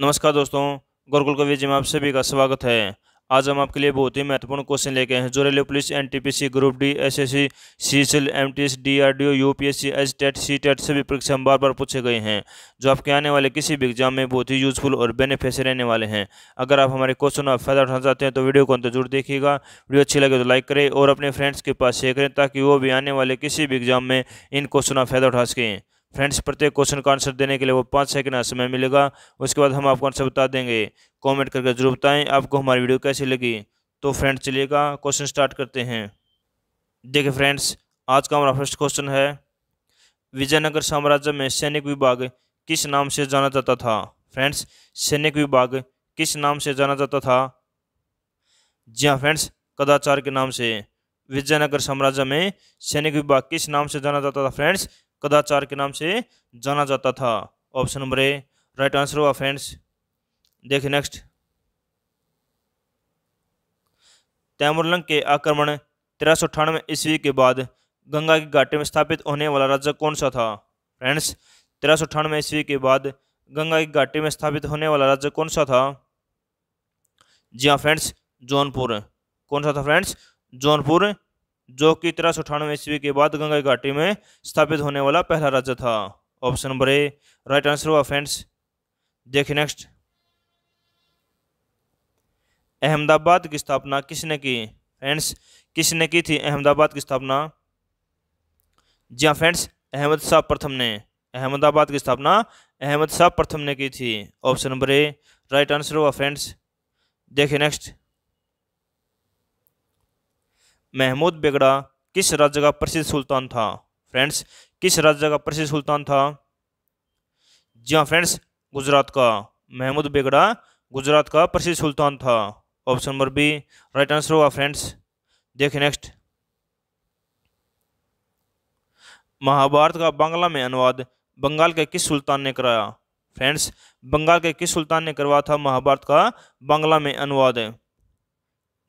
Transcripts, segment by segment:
नमस्कार दोस्तों गुरुकुल जी में आप सभी का स्वागत है आज हम आपके लिए बहुत ही महत्वपूर्ण क्वेश्चन लेके हैं जो railway police N T P C group D S S C C C L M T S D R D O U P S C H TET C TET सभी परीक्षा बार बार पूछे गए हैं जो आपके आने वाले किसी भी एग्जाम में बहुत ही यूजफुल और बेनिफिश रहने वाले हैं अगर आप हमारे क्वेश्चन का फायदा उठाना चाहते हैं तो वीडियो को अंत जरूर देखिएगा वीडियो अच्छी लगे तो लाइक करें और अपने फ्रेंड्स के पास शेयर करें ताकि वो भी आने वाले किसी भी एग्जाम में इन क्वेश्चन का फायदा उठा सकें फ्रेंड्स प्रत्येक क्वेश्चन का आंसर देने के लिए वो पाँच सेकंड का समय मिलेगा उसके बाद हम आपको आंसर बता देंगे कमेंट करके जरूर बताएं आपको हमारी वीडियो कैसी लगी तो फ्रेंड्स चलिएगा क्वेश्चन स्टार्ट करते हैं देखिए फ्रेंड्स आज का हमारा फर्स्ट क्वेश्चन है विजयनगर साम्राज्य में सैनिक विभाग किस नाम से जाना जाता था फ्रेंड्स सैनिक विभाग किस नाम से जाना जाता था जी हाँ फ्रेंड्स कदाचार के नाम से विजयनगर साम्राज्य में सैनिक विभाग किस नाम से जाना जाता था फ्रेंड्स कदाचार के नाम से जाना जाता था option number A right answer हुआ फ्रेंड्स देखिए नेक्स्ट तैमुरलंग के आक्रमण तेरह सौ अठानवे ईस्वी के बाद गंगा की घाटी में स्थापित होने वाला राज्य कौन सा था फ्रेंड्स तेरह सौ अठानवे ईस्वी के बाद गंगा की घाटी में स्थापित होने वाला राज्य कौन सा था जी हाँ फ्रेंड्स जौनपुर कौन सा था फ्रेंड्स जौनपुर जो कि तेरह सौ अठानवे ईस्वी के बाद गंगा घाटी में स्थापित होने वाला पहला राज्य था option number A right answer हुआ फ्रेंड्स देखिए नेक्स्ट अहमदाबाद की स्थापना किसने की फ्रेंड्स किसने की थी अहमदाबाद की स्थापना जी हाँ फ्रेंड्स अहमद शाह प्रथम ने अहमदाबाद की स्थापना अहमद शाह प्रथम ने की थी option number A right answer हुआ फ्रेंड्स देखिए नेक्स्ट महमूद बेगड़ा किस राज्य का प्रसिद्ध सुल्तान था फ्रेंड्स किस राज्य का प्रसिद्ध सुल्तान था जी हाँ फ्रेंड्स गुजरात का महमूद बेगड़ा गुजरात का प्रसिद्ध सुल्तान था option number B right answer होगा फ्रेंड्स देखिए नेक्स्ट महाभारत का बांग्ला में अनुवाद बंगाल के किस सुल्तान ने कराया फ्रेंड्स बंगाल के किस सुल्तान ने करवाया था महाभारत का बांग्ला में अनुवाद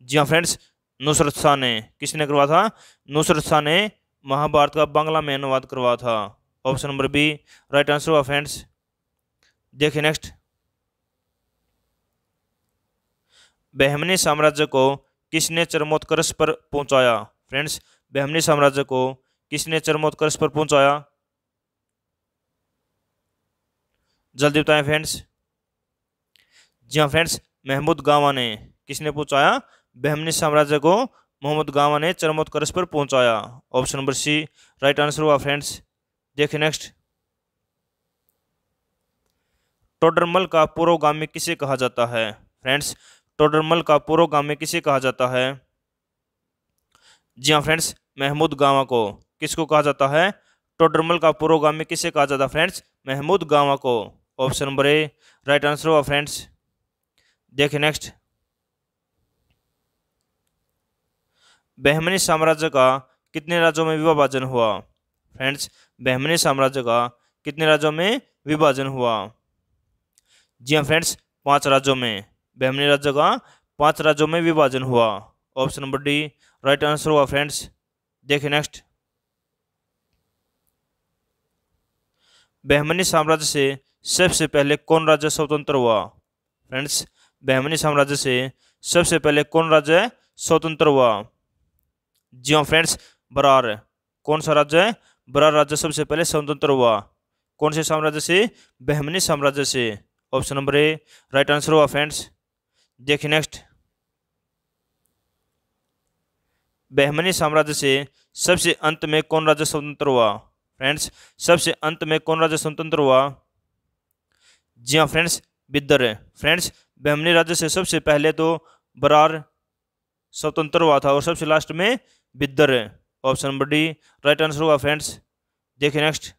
जी हाँ फ्रेंड्स नुसरत शाह ने किसने करवाया था नुसरत शाह ने महाभारत का बांग्ला में अनुवाद करवाया था option number B right answer हुआ फ्रेंड्स देखिए नेक्स्ट बहमनी साम्राज्य को किसने चरमोत्कर्ष पर पहुंचाया फ्रेंड्स बहमनी साम्राज्य को किसने चरमोत्कर्ष पर पहुंचाया जल्दी बताएं फ्रेंड्स जी हाँ फ्रेंड्स महमूद गावा ने किसने पहुंचाया बहमनी साम्राज्य को मोहम्मद गामा ने चरमोत्कर्ष पर पहुंचाया option number C right answer हुआ फ्रेंड्स देखिए नेक्स्ट टोडरमल का पुरोगामी किसे कहा जाता है फ्रेंड्स टोडरमल का पुरोगामी किसे कहा जाता है जी हाँ फ्रेंड्स महमूद गामा को किसको कहा जाता है टोडरमल का पुरोगामी किसे कहा जाता है फ्रेंड्स महमूद गामा को option number A right answer हुआ फ्रेंड्स देखिए नेक्स्ट बहमनी साम्राज्य का कितने राज्यों में विभाजन हुआ फ्रेंड्स बहमनी साम्राज्य का कितने राज्यों में विभाजन हुआ जी हाँ फ्रेंड्स पांच राज्यों में बहमनी राज्य का पांच राज्यों में विभाजन हुआ option number D right answer हुआ फ्रेंड्स देखें नेक्स्ट बहमनी साम्राज्य से सबसे पहले कौन राज्य स्वतंत्र हुआ फ्रेंड्स बहमनी साम्राज्य से सबसे पहले कौन राज्य स्वतंत्र हुआ जी हाँ फ्रेंड्स बरार कौन सा राज्य है बरार राज्य सबसे पहले स्वतंत्र हुआ कौन से साम्राज्य से बहमनी साम्राज्य से option number A right answer हुआ फ्रेंड्स देखिए नेक्स्ट बहमनी साम्राज्य से सबसे अंत में कौन राज्य स्वतंत्र हुआ फ्रेंड्स सबसे अंत में कौन राज्य स्वतंत्र हुआ जी हाँ फ्रेंड्स बिदर फ्रेंड्स बहमनी राज्य से सबसे पहले तो बरार स्वतंत्र हुआ था और सबसे लास्ट में बिदर है option number D right answer होगा फ्रेंड्स देखिए नेक्स्ट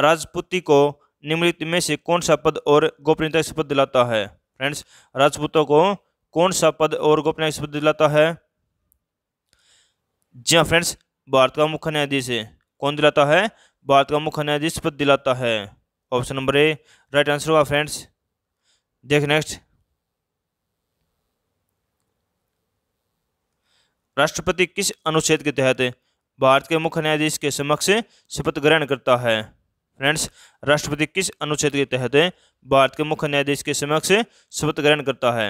राजपूती को निम्नलिखित में से कौन सा पद और गोपनीयता शपथ दिलाता है फ्रेंड्स राजपूतों को कौन सा पद और गोपनीय शपथ दिलाता है जी हाँ फ्रेंड्स भारत का मुख्य न्यायाधीश कौन दिलाता है भारत का मुख्य न्यायाधीश पद दिलाता है option number A right answer होगा फ्रेंड्स देख नेक्स्ट राष्ट्रपति किस अनुच्छेद के तहत भारत के मुख्य न्यायाधीश के समक्ष शपथ ग्रहण करता है फ्रेंड्स राष्ट्रपति किस अनुच्छेद के तहत भारत के मुख्य न्यायाधीश के समक्ष शपथ ग्रहण करता है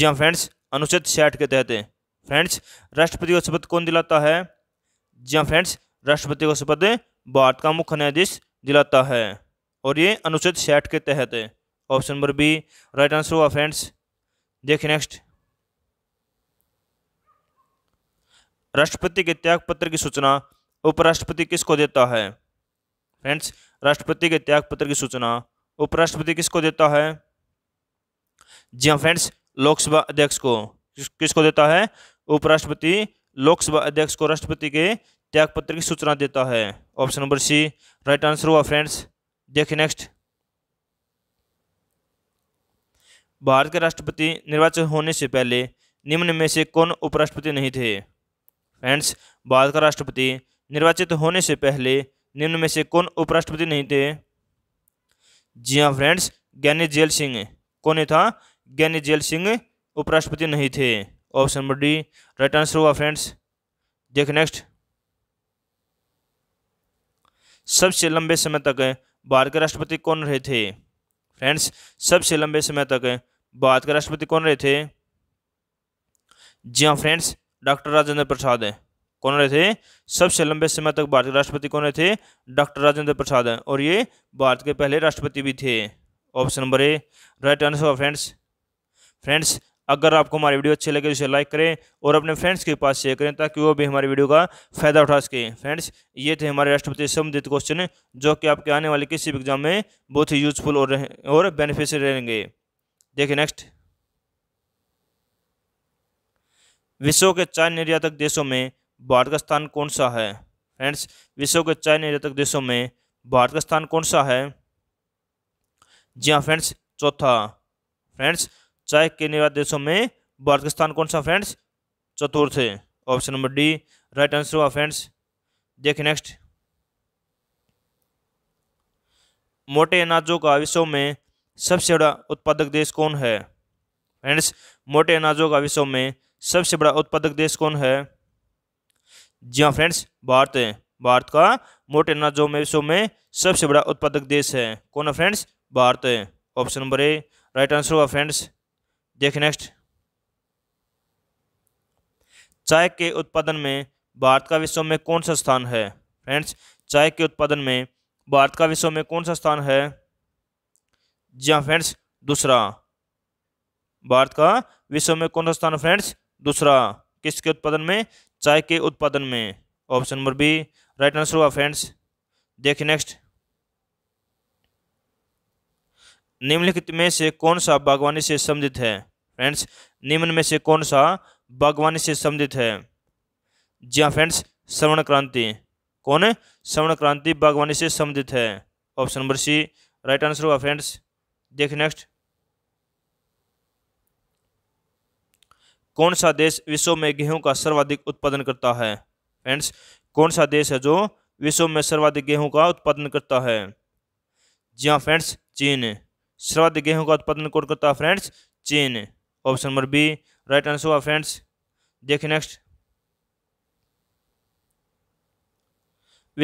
जी हाँ फ्रेंड्स अनुच्छेद छियाठ के तहत फ्रेंड्स राष्ट्रपति को शपथ कौन दिलाता है जी हाँ फ्रेंड्स राष्ट्रपति को शपथ भारत का मुख्य न्यायाधीश दिलाता है और ये अनुच्छेद छियाठ के तहत option number B right answer हुआ फ्रेंड्स देखिए नेक्स्ट राष्ट्रपति के त्याग पत्र की सूचना उपराष्ट्रपति किसको देता है फ्रेंड्स राष्ट्रपति के त्याग पत्र की सूचना उपराष्ट्रपति किसको देता है जी हाँ फ्रेंड्स लोकसभा अध्यक्ष को किसको देता है उपराष्ट्रपति लोकसभा अध्यक्ष को राष्ट्रपति के त्याग पत्र की सूचना देता है option number C right answer हुआ फ्रेंड्स देखिए नेक्स्ट भारत के राष्ट्रपति निर्वाचित होने से पहले निम्न में से कौन उपराष्ट्रपति नहीं थे फ्रेंड्स भारत का राष्ट्रपति निर्वाचित होने से पहले निम्न में से कौन उपराष्ट्रपति नहीं थे जी हाँ फ्रेंड्स ज्ञानी जेल सिंह कौन था ज्ञानी जेल सिंह उपराष्ट्रपति नहीं थे option number D right answer होगा फ्रेंड्स देख नेक्स्ट सबसे लंबे समय तक भारत के राष्ट्रपति कौन रहे थे फ्रेंड्स सबसे लंबे समय तक भारत के राष्ट्रपति कौन रहे थे जी हाँ फ्रेंड्स डॉक्टर राजेंद्र प्रसाद हैं कौन रहे थे सबसे लंबे समय तक भारत के राष्ट्रपति कौन रहे थे डॉक्टर राजेंद्र प्रसाद हैं और ये भारत के पहले राष्ट्रपति भी थे option number A right answer friends friends अगर आपको हमारी वीडियो अच्छी लगे तो इसे लाइक करें और अपने फ्रेंड्स के पास शेयर करें ताकि वो भी हमारी वीडियो का फायदा उठा सकें फ्रेंड्स ये थे हमारे राष्ट्रपति संबंधित क्वेश्चन जो कि आपके आने वाले किसी भी एग्जाम में बहुत ही यूजफुल और और बेनिफिशियल रहेंगे देखिए नेक्स्ट विश्व के चाय निर्यातक देशों में भारत का स्थान कौन सा है फ्रेंड्स विश्व के चाय निर्यातक देशों में भारत का स्थान कौन सा है जी हाँ फ्रेंड्स चौथा फ्रेंड्स चाय के निर्यात देशों में भारत का स्थान कौन सा फ्रेंड्स चतुर्थ option number D right answer हुआ फ्रेंड्स देखिए नेक्स्ट मोटे अनाजों का विश्व में सबसे बड़ा उत्पादक देश कौन है फ्रेंड्स मोटे अनाजों का विश्व में सबसे बड़ा उत्पादक देश कौन है जी हाँ फ्रेंड्स भारत है भारत का मोटे अनाजों में विश्व में सबसे बड़ा उत्पादक देश है कौन है फ्रेंड्स भारत है option number A right answer होगा फ्रेंड्स देख नेक्स्ट चाय के उत्पादन में भारत का विश्व में कौन सा स्थान है फ्रेंड्स चाय के उत्पादन में भारत का विश्व में कौन सा स्थान है जी हाँ फ्रेंड्स दूसरा भारत का विश्व में कौन सा स्थान फ्रेंड्स दूसरा किसके उत्पादन में चाय के उत्पादन में option number B right answer हुआ फ्रेंड्स देखिए नेक्स्ट निम्नलिखित में से कौन सा बागवानी से संबंधित है फ्रेंड्स निम्न में से कौन सा बागवानी से संबंधित है जी हाँ फ्रेंड्स श्रवण क्रांति कौन है श्रवण क्रांति बागवानी से संबंधित है option number C right answer हुआ फ्रेंड्स देखिए नेक्स्ट कौन सा देश विश्व में गेहूं का सर्वाधिक उत्पादन करता है फ्रेंड्स कौन सा देश है जो विश्व में सर्वाधिक गेहूं का उत्पादन करता है जी हाँ फ्रेंड्स चीन सर्वाधिक गेहूं का उत्पादन कौन करता है फ्रेंड्स चीन option number B right answer हुआ फ्रेंड्स देखिए नेक्स्ट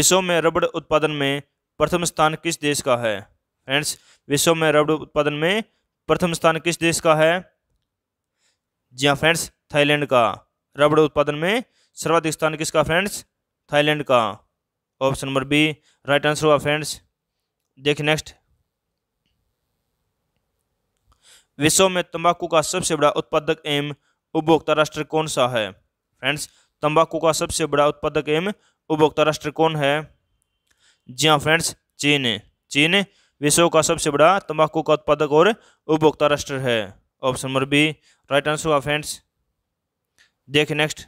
विश्व में रबड़ उत्पादन में प्रथम स्थान किस देश का है फ्रेंड्स विश्व में रबड़ उत्पादन में प्रथम स्थान किस देश का है जी हाँ फ्रेंड्स थाईलैंड का रबड़ उत्पादन में सर्वाधिक स्थान किसका फ्रेंड्स थाईलैंड का option number B right answer होगा फ्रेंड्स देखिए नेक्स्ट विश्व में तंबाकू का सबसे बड़ा उत्पादक एवं उपभोक्ता राष्ट्र कौन सा है फ्रेंड्स तंबाकू का सबसे बड़ा उत्पादक एवं उपभोक्ता राष्ट्र कौन है जी हाँ फ्रेंड्स चीन चीन विश्व का सबसे बड़ा तंबाकू का उत्पादक और उपभोक्ता राष्ट्र है option number B right answer हुआ फ्रेंड्स देखिए नेक्स्ट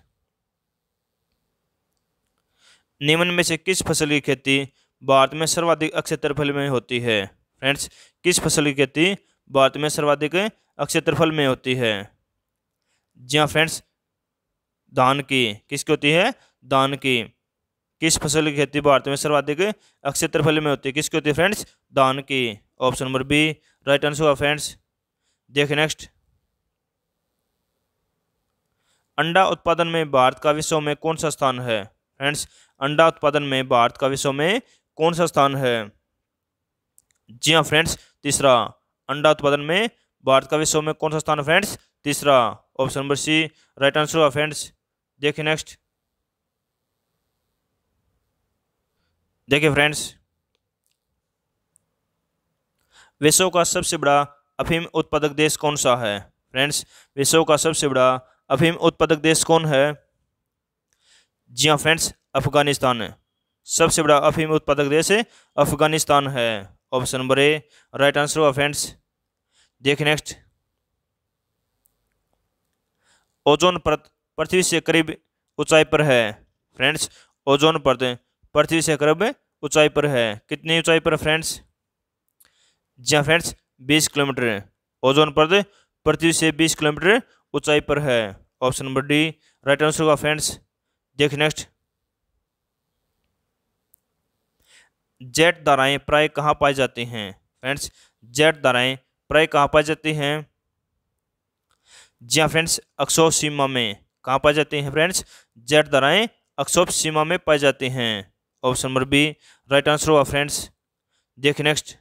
निम्न में से किस फसल की खेती भारत में सर्वाधिक अक्षेत्रफल में होती है फ्रेंड्स किस फसल की खेती भारत में सर्वाधिक अक्षेत्रफल में होती है जी हाँ फ्रेंड्स धान की किसकी होती है धान की किस फसल की खेती भारत में सर्वाधिक अक्षेत्रफल में होती है किसकी होती है फ्रेंड्स धान की option number B right answer हुआ फ्रेंड्स देखें नेक्स्ट अंडा उत्पादन में भारत का विश्व में कौन सा स्थान है फ्रेंड्स अंडा उत्पादन में भारत का विश्व में कौन सा स्थान है जी हाँ फ्रेंड्स तीसरा अंडा उत्पादन में भारत का विश्व में कौन सा स्थान है फ्रेंड्स तीसरा option number C right answer होगा फ्रेंड्स देखिए नेक्स्ट देखिए फ्रेंड्स विश्व का सबसे बड़ा अफीम उत्पादक देश कौन सा है फ्रेंड्स विश्व का सबसे बड़ा अफीम उत्पादक देश कौन है जी हाँ फ्रेंड्स अफगानिस्तान है सबसे बड़ा अफीम उत्पादक देश अफगानिस्तान है option number A right answer हुआ फ्रेंड्स देखिए नेक्स्ट ओजोन परत पृथ्वी से करीब ऊंचाई पर है फ्रेंड्स ओजोन परत पृथ्वी से करीब ऊंचाई पर है कितनी ऊंचाई पर फ्रेंड्स जी हाँ, फ्रेंड्स बीस किलोमीटर ओजोन परत पृथ्वी से बीस किलोमीटर ऊंचाई पर है option number D right answer होगा फ्रेंड्स देखिए नेक्स्ट जेट दाराएं प्राय कहाँ पाई जाती हैं फ्रेंड्स जेट दाराएं प्राय कहाँ पाई जाती हैं जी हाँ फ्रेंड्स अक्षोभ सीमा में कहाँ पाई जाती हैं फ्रेंड्स जेट दाराएं अक्षोभ सीमा में पाई जाती हैं option number B right answer होगा फ्रेंड्स देखिए नेक्स्ट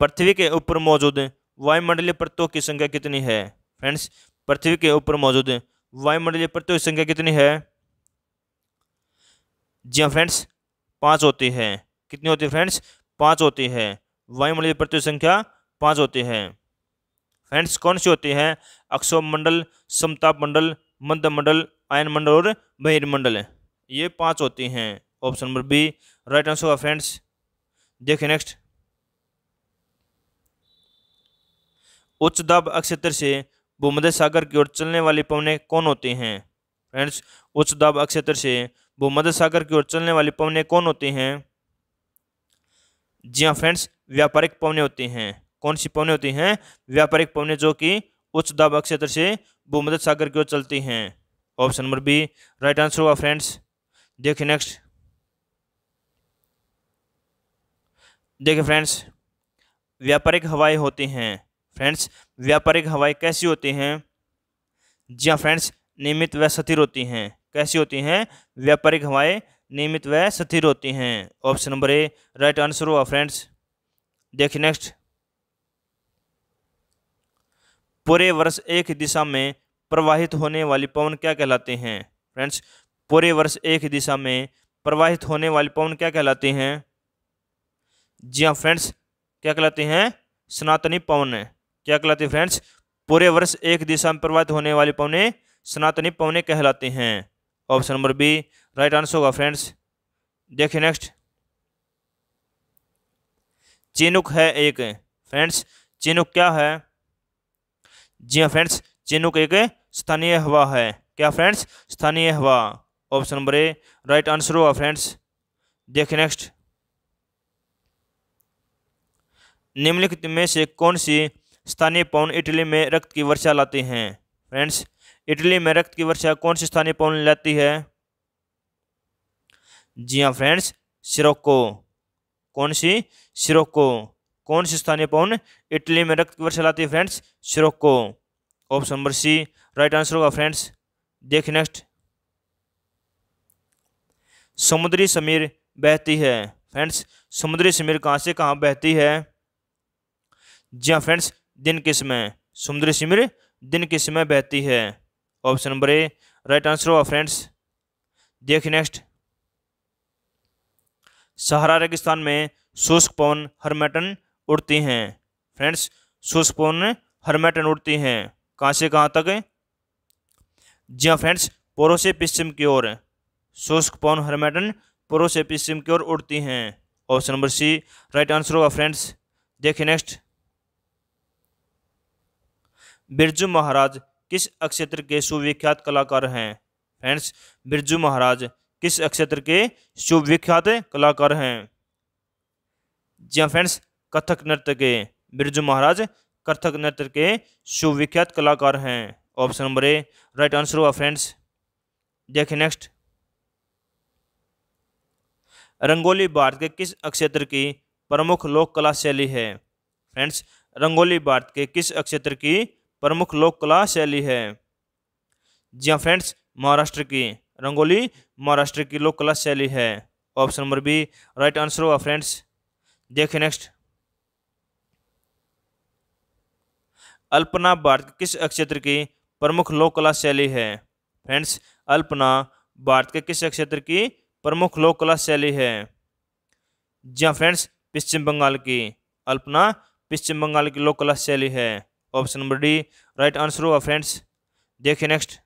पृथ्वी के ऊपर मौजूद वायुमंडलीय परतों की संख्या कितनी है फ्रेंड्स पृथ्वी के ऊपर मौजूद वायुमंडलीय परतों की संख्या कितनी है जी हाँ फ्रेंड्स पाँच होती है कितनी होती है फ्रेंड्स पाँच होती है वायुमंडलीय परतों की संख्या पाँच होती है फ्रेंड्स कौन सी होती है मंडल समताप मंडल मंडल आयन मंडल और बहिर्मंडल ये पाँच होती हैं option number B right answer होगा फ्रेंड्स देखिए नेक्स्ट उच्च दाब अक्षेत्र से भूमध्य सागर की ओर चलने वाली पवने कौन होते हैं फ्रेंड्स उच्च दाब अक्षेत्र से भूमध्य सागर की ओर चलने वाली पवने कौन होते हैं जी हाँ फ्रेंड्स व्यापारिक पवने होते हैं कौन सी पवने होती हैं व्यापारिक पवने जो कि उच्च दाब अक्षेत्र से भूमध्य सागर की ओर चलती हैं option number B right answer होगा फ्रेंड्स देखिए नेक्स्ट देखिए फ्रेंड्स व्यापारिक हवाएं होती हैं फ्रेंड्स व्यापारिक हवाएं कैसी होती हैं जी हाँ फ्रेंड्स नियमित व स्थिर होती हैं कैसी होती हैं व्यापारिक हवाएं नियमित व स्थिर होती हैं option number A right answer हुआ फ्रेंड्स देखिए नेक्स्ट पूरे वर्ष एक दिशा में प्रवाहित होने वाली पवन क्या कहलाते हैं फ्रेंड्स पूरे वर्ष एक दिशा में प्रवाहित होने वाली पवन क्या कहलाते हैं जी हाँ फ्रेंड्स क्या कहलाते हैं सनातनी पवन है क्या कहलाते हैं फ्रेंड्स पूरे वर्ष एक दिशा में प्रवाहित होने वाले पवने सनातनी पवने कहलाते हैं option number B right answer होगा फ्रेंड्स देखिए नेक्स्ट चिनुक है एक फ्रेंड्स चिनुक क्या है जी हाँ फ्रेंड्स चिनुक एक स्थानीय हवा है क्या फ्रेंड्स स्थानीय हवा option number A right answer होगा फ्रेंड्स देखिए नेक्स्ट निम्नलिखित में से कौन सी स्थानीय पौन इटली में रक्त की वर्षा लाते हैं फ्रेंड्स इटली में रक्त की वर्षा कौन सी स्थानीय पौन लाती है जी हाँ फ्रेंड्स सिरोको कौन सी सिरोको कौन सी स्थानीय पौन इटली में रक्त की वर्षा लाती है friends sirocco option number C right answer होगा फ्रेंड्स देखिए नेक्स्ट समुद्री समीर बहती है फ्रेंड्स समुद्री समीर कहाँ से कहाँ बहती है जी हाँ फ्रेंड्स दिन के समय समुद्री सिमर दिन के समय बहती है option number A right answer होगा फ्रेंड्स देखिए नेक्स्ट सहारा रेगिस्तान में शुष्क पवन हरमेटन उड़ती हैं फ्रेंड्स शुष्क पवन हरमेटन उड़ती हैं कहाँ से कहाँ तक जी हाँ फ्रेंड्स पूर्व से पश्चिम की ओर शुष्क पवन हरमेटन पूर्व से पश्चिम की ओर उड़ती हैं option number C right answer होगा फ्रेंड्स देखिए नेक्स्ट बिरजू महाराज किस अक्षेत्र के सुविख्यात कलाकार हैं फ्रेंड्स बिरजू महाराज किस अक्षेत्र के सुविख्यात कलाकार हैं जी हाँ फ्रेंड्स कथक नृत्य के बिरजू महाराज कथक नृत्य के सुविख्यात कलाकार हैं option number A right answer हुआ फ्रेंड्स देखें नेक्स्ट रंगोली भारत के किस क्षेत्र की प्रमुख लोक कला शैली है फ्रेंड्स रंगोली भारत के किस क्षेत्र की प्रमुख लोक कला शैली है जी हाँ फ्रेंड्स महाराष्ट्र की रंगोली महाराष्ट्र की लोक कला शैली है option number B right answer होगा फ्रेंड्स देखिए नेक्स्ट अल्पना भारत के किस क्षेत्र की प्रमुख लोक कला शैली है फ्रेंड्स अल्पना भारत के किस क्षेत्र की प्रमुख लोक कला शैली है जी हाँ फ्रेंड्स पश्चिम बंगाल की अल्पना पश्चिम बंगाल की लोक कला शैली है option number D right answer होगा फ्रेंड्स देखिए नेक्स्ट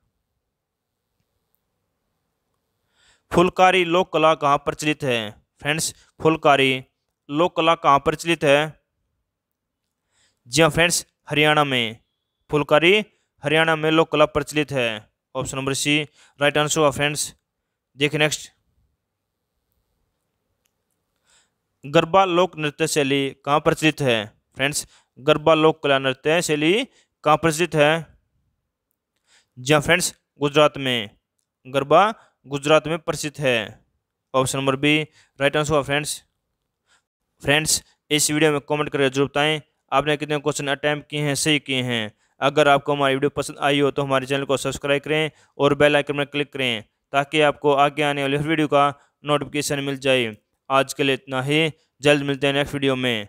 फुलकारी लोक कला कहाँ प्रचलित है फ्रेंड्स फुलकारी लोक कला कहाँ प्रचलित है जी हाँ फ्रेंड्स हरियाणा में फुलकारी हरियाणा में लोक कला प्रचलित है option number C right answer होगा फ्रेंड्स देखिए नेक्स्ट गरबा लोक नृत्य शैली कहाँ प्रचलित है फ्रेंड्स गरबा लोक कला नृत्य शैली कहाँ प्रसिद्ध है जहाँ फ्रेंड्स गुजरात में गरबा गुजरात में प्रसिद्ध है option number B right answer हुआ फ्रेंड्स फ्रेंड्स इस वीडियो में कमेंट करके जरूर बताएं आपने कितने क्वेश्चन अटैम्प्ट किए हैं सही किए हैं अगर आपको हमारी वीडियो पसंद आई हो तो हमारे चैनल को सब्सक्राइब करें और बेल आइकन में क्लिक करें ताकि आपको आगे आने वाली हर वीडियो का नोटिफिकेशन मिल जाए आज के लिए इतना ही जल्द मिलते हैं नेक्स्ट वीडियो में